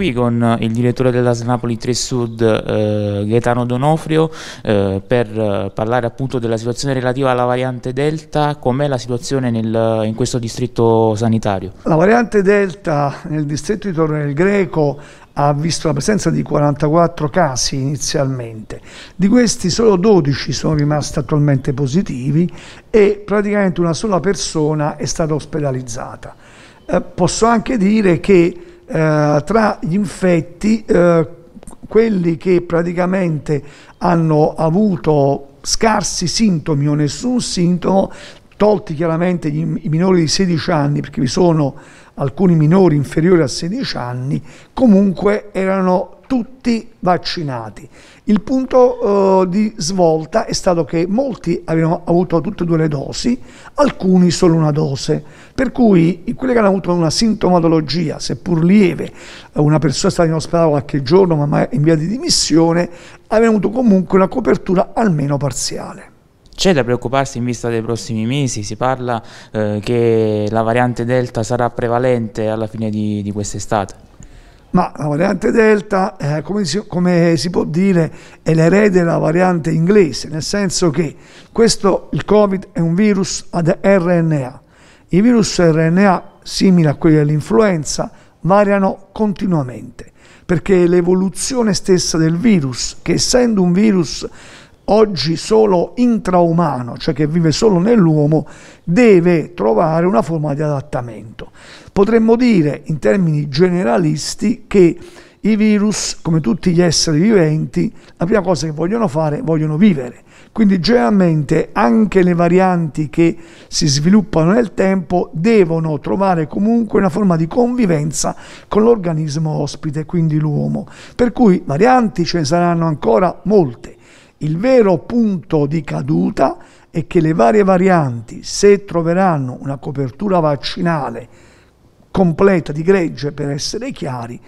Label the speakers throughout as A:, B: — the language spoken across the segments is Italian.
A: qui con eh, il direttore della Snapoli 3 Sud, eh, Gaetano Donofrio, eh, per eh, parlare appunto della situazione relativa alla variante Delta. Com'è la situazione nel, in questo distretto sanitario?
B: La variante Delta nel distretto di Torre del Greco ha visto la presenza di 44 casi inizialmente, di questi solo 12 sono rimasti attualmente positivi e praticamente una sola persona è stata ospedalizzata. Eh, posso anche dire che eh, tra gli infetti eh, quelli che praticamente hanno avuto scarsi sintomi o nessun sintomo tolti chiaramente i minori di 16 anni, perché vi sono alcuni minori inferiori a 16 anni, comunque erano tutti vaccinati. Il punto eh, di svolta è stato che molti avevano avuto tutte e due le dosi, alcuni solo una dose, per cui quelli che hanno avuto una sintomatologia, seppur lieve, eh, una persona è stata in ospedale qualche giorno ma in via di dimissione, avevano avuto comunque una copertura almeno parziale.
A: C'è da preoccuparsi in vista dei prossimi mesi, si parla eh, che la variante Delta sarà prevalente alla fine di, di quest'estate.
B: Ma la variante Delta, eh, come, si, come, si, può dire, è l'erede della variante inglese, nel senso che questo, il Covid è un virus ad RNA. I virus RNA, simili a quelli dell'influenza, variano continuamente, perché l'evoluzione stessa del virus, che essendo un virus oggi solo intraumano, cioè che vive solo nell'uomo, deve trovare una forma di adattamento. Potremmo dire in termini generalisti che i virus, come tutti gli esseri viventi, la prima cosa che vogliono fare, vogliono vivere. Quindi generalmente anche le varianti che si sviluppano nel tempo devono trovare comunque una forma di convivenza con l'organismo ospite, quindi l'uomo. Per cui varianti ce ne saranno ancora molte il vero punto di caduta è che le varie varianti, se troveranno una copertura vaccinale completa di gregge, per essere chiari,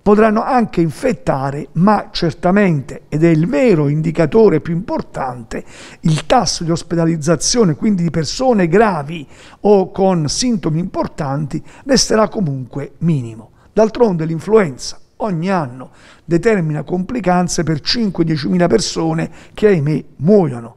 B: potranno anche infettare, ma certamente, ed è il vero indicatore più importante, il tasso di ospedalizzazione, quindi di persone gravi o con sintomi importanti, resterà comunque minimo. D'altronde l'influenza ogni anno determina complicanze per 5-10 mila persone che ahimè muoiono.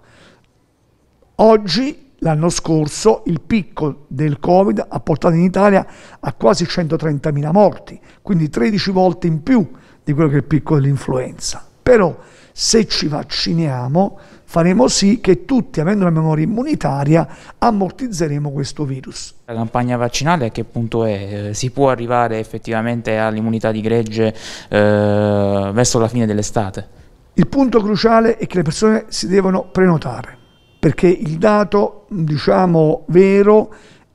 B: Oggi L'anno scorso il picco del Covid ha portato in Italia a quasi 130 mila morti, quindi 13 volte in più di quello che è il picco dell'influenza. Però se ci vacciniamo faremo sì che tutti, avendo una memoria immunitaria, ammortizzeremo questo virus.
A: La campagna vaccinale a che punto è? Eh, si può arrivare effettivamente all'immunità di gregge eh, verso la fine dell'estate?
B: Il punto cruciale è che le persone si devono prenotare, perché il dato, diciamo, vero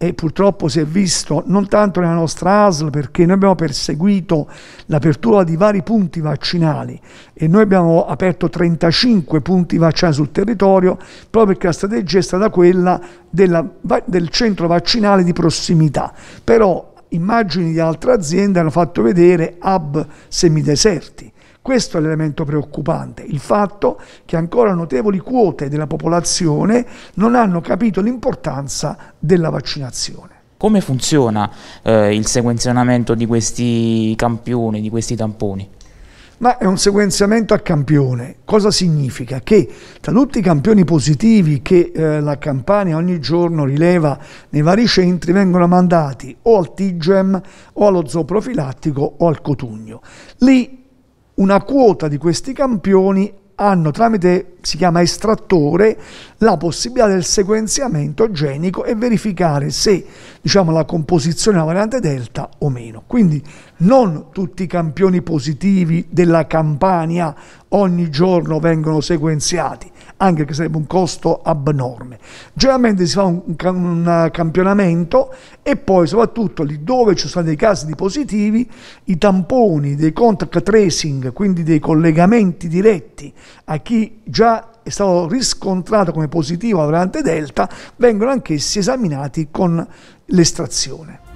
B: e purtroppo si è visto non tanto nella nostra ASL perché noi abbiamo perseguito l'apertura di vari punti vaccinali e noi abbiamo aperto 35 punti vaccinali sul territorio proprio perché la strategia è stata quella della, del centro vaccinale di prossimità. Però immagini di altre aziende hanno fatto vedere hub semideserti questo è l'elemento preoccupante, il fatto che ancora notevoli quote della popolazione non hanno capito l'importanza della vaccinazione.
A: Come funziona eh, il sequenzionamento di questi campioni, di questi tamponi?
B: ma è un sequenziamento a campione. Cosa significa? Che tra tutti i campioni positivi che eh, la Campania ogni giorno rileva nei vari centri vengono mandati o al TIGEM o allo zooprofilattico o al Cotugno. Lì una quota di questi campioni hanno tramite, si chiama estrattore, la possibilità del sequenziamento genico e verificare se diciamo, la composizione è una variante delta o meno. Quindi non tutti i campioni positivi della Campania ogni giorno vengono sequenziati, anche che sarebbe un costo abnorme. Generalmente si fa un, un eh, campionamento e poi soprattutto lì dove ci sono dei casi di positivi, i tamponi dei contact tracing, quindi dei collegamenti diretti a chi già è stato riscontrato come positivo alla variante Delta, vengono anch'essi esaminati con l'estrazione.